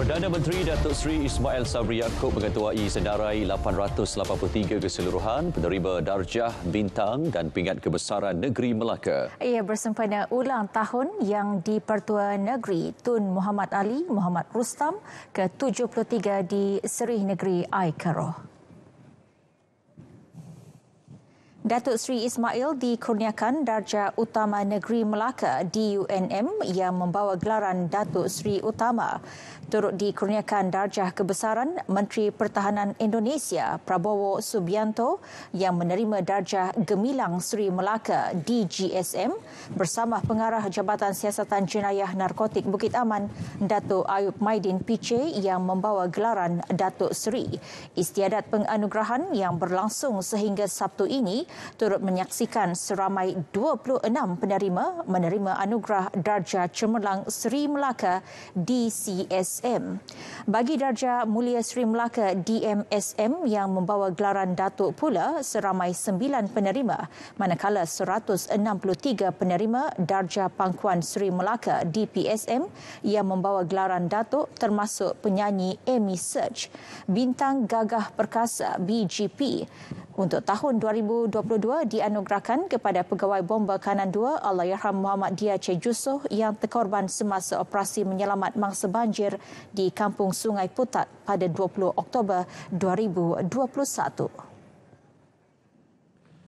Perdana Menteri Datuk Seri Ismail Sabri Yaakob mengetuai senarai 883 keseluruhan penerima darjah bintang dan pingat kebesaran negeri Melaka. Ia bersempena ulang tahun yang di Pertua Negeri Tun Muhammad Ali Muhammad Rustam ke-73 di Seri Negeri Aikaroh. Datuk Sri Ismail dikurniakan Darjah Utama Negeri Melaka DUNM yang membawa gelaran Datuk Sri Utama. Turut dikurniakan Darjah Kebesaran Menteri Pertahanan Indonesia Prabowo Subianto yang menerima Darjah Gemilang Sri Melaka DGSM bersama Pengarah Jabatan Siasatan Jenayah Narkotik Bukit Aman Datuk Ayub Maidin Piche yang membawa gelaran Datuk Sri. Istiadat penganugerahan yang berlangsung sehingga Sabtu ini turut menyaksikan seramai 26 penerima menerima anugerah Darjah Cemerlang Seri Melaka DCSM. Bagi Darjah Mulia Seri Melaka DMSM yang membawa gelaran Datuk pula seramai 9 penerima manakala 163 penerima Darjah Pangkuan Seri Melaka DPSM yang membawa gelaran Datuk termasuk penyanyi Amy Search, bintang gagah perkasa BGP, untuk tahun 2022 dianugerahkan kepada pegawai bomba kanan 2 Allahyarham Muhammad Dia Che Jusoh yang terkorban semasa operasi menyelamat mangsa banjir di Kampung Sungai Putat pada 20 Oktober 2021.